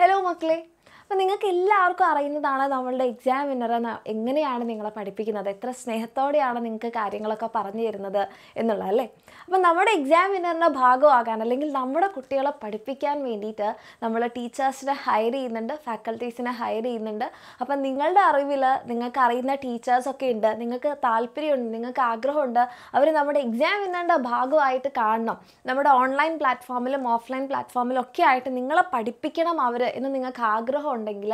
hello മക്കളെ അപ്പം നിങ്ങൾക്ക് എല്ലാവർക്കും അറിയുന്നതാണ് നമ്മളുടെ എക്സാമിനർ എങ്ങനെയാണ് നിങ്ങളെ പഠിപ്പിക്കുന്നത് എത്ര സ്നേഹത്തോടെയാണ് നിങ്ങൾക്ക് കാര്യങ്ങളൊക്കെ പറഞ്ഞു തരുന്നത് എന്നുള്ളത് അല്ലേ അപ്പം നമ്മുടെ എക്സാമിനറിൻ്റെ ഭാഗമാകാൻ അല്ലെങ്കിൽ നമ്മുടെ കുട്ടികളെ പഠിപ്പിക്കാൻ വേണ്ടിയിട്ട് നമ്മൾ ടീച്ചേഴ്സിനെ ഹയർ ചെയ്യുന്നുണ്ട് ഫാക്കൽറ്റീസിനെ ഹയർ ചെയ്യുന്നുണ്ട് അപ്പം നിങ്ങളുടെ അറിവിൽ നിങ്ങൾക്ക് അറിയുന്ന ടീച്ചേഴ്സൊക്കെ ഉണ്ട് നിങ്ങൾക്ക് താല്പര്യമുണ്ട് നിങ്ങൾക്ക് ആഗ്രഹമുണ്ട് അവർ നമ്മുടെ എക്സാമിനറിൻ്റെ ഭാഗമായിട്ട് കാണണം നമ്മുടെ ഓൺലൈൻ പ്ലാറ്റ്ഫോമിലും ഓഫ്ലൈൻ പ്ലാറ്റ്ഫോമിലും ഒക്കെ ആയിട്ട് നിങ്ങളെ പഠിപ്പിക്കണം അവർ എന്ന് നിങ്ങൾക്ക് ആഗ്രഹം ഉണ്ടെങ്കിൽ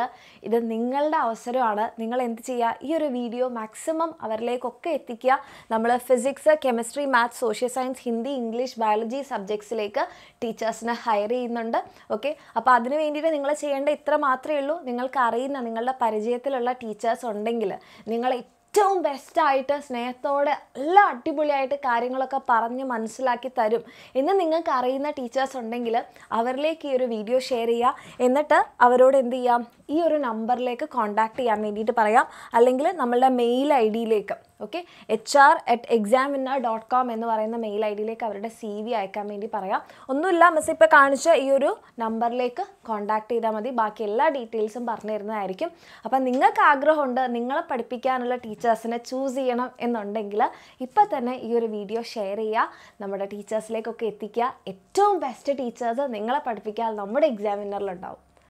ഇത് നിങ്ങളുടെ അവസരമാണ് നിങ്ങൾ എന്ത് ചെയ്യുക ഈ ഒരു വീഡിയോ മാക്സിമം അവരിലേക്കൊക്കെ എത്തിക്കുക നമ്മൾ physics chemistry maths social science Hindi English biology സബ്ജക്ട്സിലേക്ക് ടീച്ചേഴ്സിനെ ഹയർ ചെയ്യുന്നുണ്ട് ഓക്കെ അപ്പോൾ അതിന് വേണ്ടിയിട്ട് നിങ്ങൾ ചെയ്യേണ്ട ഇത്ര മാത്രമേ ഉള്ളൂ നിങ്ങൾക്ക് അറിയുന്ന നിങ്ങളുടെ പരിചയത്തിലുള്ള ടീച്ചേഴ്സ് ഉണ്ടെങ്കിൽ നിങ്ങൾ ഏറ്റവും ബെസ്റ്റായിട്ട് സ്നേഹത്തോടെ നല്ല അടിപൊളിയായിട്ട് കാര്യങ്ങളൊക്കെ പറഞ്ഞ് മനസ്സിലാക്കി തരും എന്ന് നിങ്ങൾക്ക് അറിയുന്ന ടീച്ചേഴ്സ് ഉണ്ടെങ്കിൽ അവരിലേക്ക് ഈ ഒരു വീഡിയോ ഷെയർ ചെയ്യുക എന്നിട്ട് അവരോട് എന്ത് ചെയ്യാം ഈ ഒരു നമ്പറിലേക്ക് കോൺടാക്റ്റ് ചെയ്യാൻ വേണ്ടിയിട്ട് പറയാം അല്ലെങ്കിൽ നമ്മളുടെ മെയിൽ ഐ ഡിയിലേക്ക് okay H R at exam winner dot com എന്ന് പറയുന്ന മെയിൽ ഐ ഡിയിലേക്ക് അവരുടെ സി വി അയക്കാൻ വേണ്ടി പറയാം ഒന്നുമില്ല മിസ് ഇപ്പോൾ കാണിച്ച ഈ ഒരു നമ്പറിലേക്ക് കോൺടാക്ട് ചെയ്താൽ മതി ബാക്കി എല്ലാ ഡീറ്റെയിൽസും പറഞ്ഞു തരുന്നതായിരിക്കും അപ്പം നിങ്ങൾക്ക് ആഗ്രഹമുണ്ട് നിങ്ങളെ പഠിപ്പിക്കാനുള്ള ടീച്ചേഴ്സിനെ ചൂസ് ചെയ്യണം എന്നുണ്ടെങ്കിൽ ഇപ്പം തന്നെ ഈ ഒരു വീഡിയോ ഷെയർ ചെയ്യുക നമ്മുടെ ടീച്ചേഴ്സിലേക്കൊക്കെ എത്തിക്കുക ഏറ്റവും ബെസ്റ്റ് ടീച്ചേഴ്സ് നിങ്ങളെ പഠിപ്പിക്കാൻ നമ്മുടെ എക്സാമിനറിലുണ്ടാവും